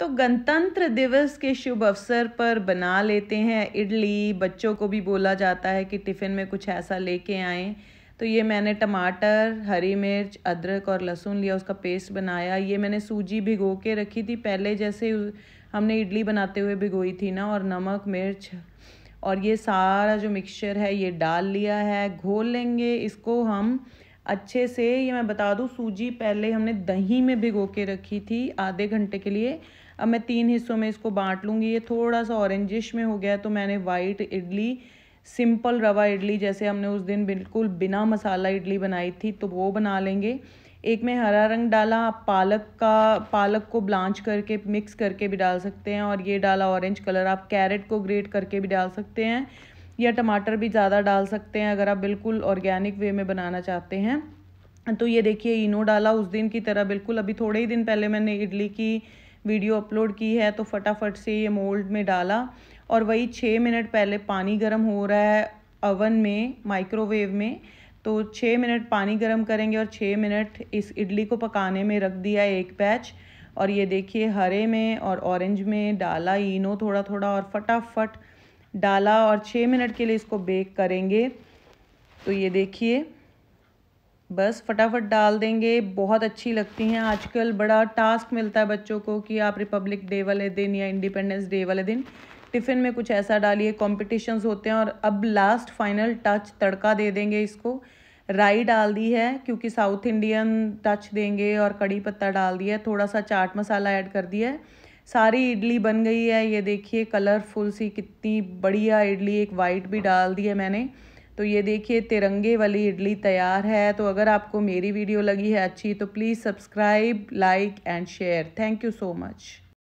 तो गणतंत्र दिवस के शुभ अवसर पर बना लेते हैं इडली बच्चों को भी बोला जाता है कि टिफ़िन में कुछ ऐसा लेके आएँ तो ये मैंने टमाटर हरी मिर्च अदरक और लहसुन लिया उसका पेस्ट बनाया ये मैंने सूजी भिगो के रखी थी पहले जैसे हमने इडली बनाते हुए भिगोई थी ना और नमक मिर्च और ये सारा जो मिक्सचर है ये डाल लिया है घोल लेंगे इसको हम अच्छे से ये मैं बता दूँ सूजी पहले हमने दही में भिगो के रखी थी आधे घंटे के लिए अब मैं तीन हिस्सों में इसको बांट लूँगी ये थोड़ा सा ऑरेंजिश में हो गया तो मैंने वाइट इडली सिंपल रवा इडली जैसे हमने उस दिन बिल्कुल बिना मसाला इडली बनाई थी तो वो बना लेंगे एक में हरा रंग डाला आप पालक का पालक को ब्लांच करके मिक्स करके भी डाल सकते हैं और ये डाला ऑरेंज कलर आप कैरेट को ग्रेट करके भी डाल सकते हैं या टमाटर भी ज़्यादा डाल सकते हैं अगर आप बिल्कुल ऑर्गेनिक वे में बनाना चाहते हैं तो ये देखिए इनो डाला उस दिन की तरह बिल्कुल अभी थोड़े ही दिन पहले मैंने इडली की वीडियो अपलोड की है तो फटाफट से ये मोल्ड में डाला और वही छः मिनट पहले पानी गर्म हो रहा है अवन में माइक्रोवेव में तो छः मिनट पानी गर्म करेंगे और छः मिनट इस इडली को पकाने में रख दिया एक बैच और ये देखिए हरे में और ऑरेंज में डाला इनो थोड़ा थोड़ा और फटाफट डाला और छः मिनट के लिए इसको बेक करेंगे तो ये देखिए बस फटाफट डाल देंगे बहुत अच्छी लगती हैं आजकल बड़ा टास्क मिलता है बच्चों को कि आप रिपब्लिक डे वाले दिन या इंडिपेंडेंस डे वाले दिन टिफ़िन में कुछ ऐसा डालिए कॉम्पिटिशन्स होते हैं और अब लास्ट फाइनल टच तड़का दे देंगे इसको राई डाल दी है क्योंकि साउथ इंडियन टच देंगे और कड़ी पत्ता डाल दिया है थोड़ा सा चाट मसाला ऐड कर दिया है सारी इडली बन गई है ये देखिए कलरफुल सी कितनी बढ़िया इडली एक वाइट भी डाल दी है मैंने तो ये देखिए तिरंगे वाली इडली तैयार है तो अगर आपको मेरी वीडियो लगी है अच्छी तो please subscribe like and share thank you so much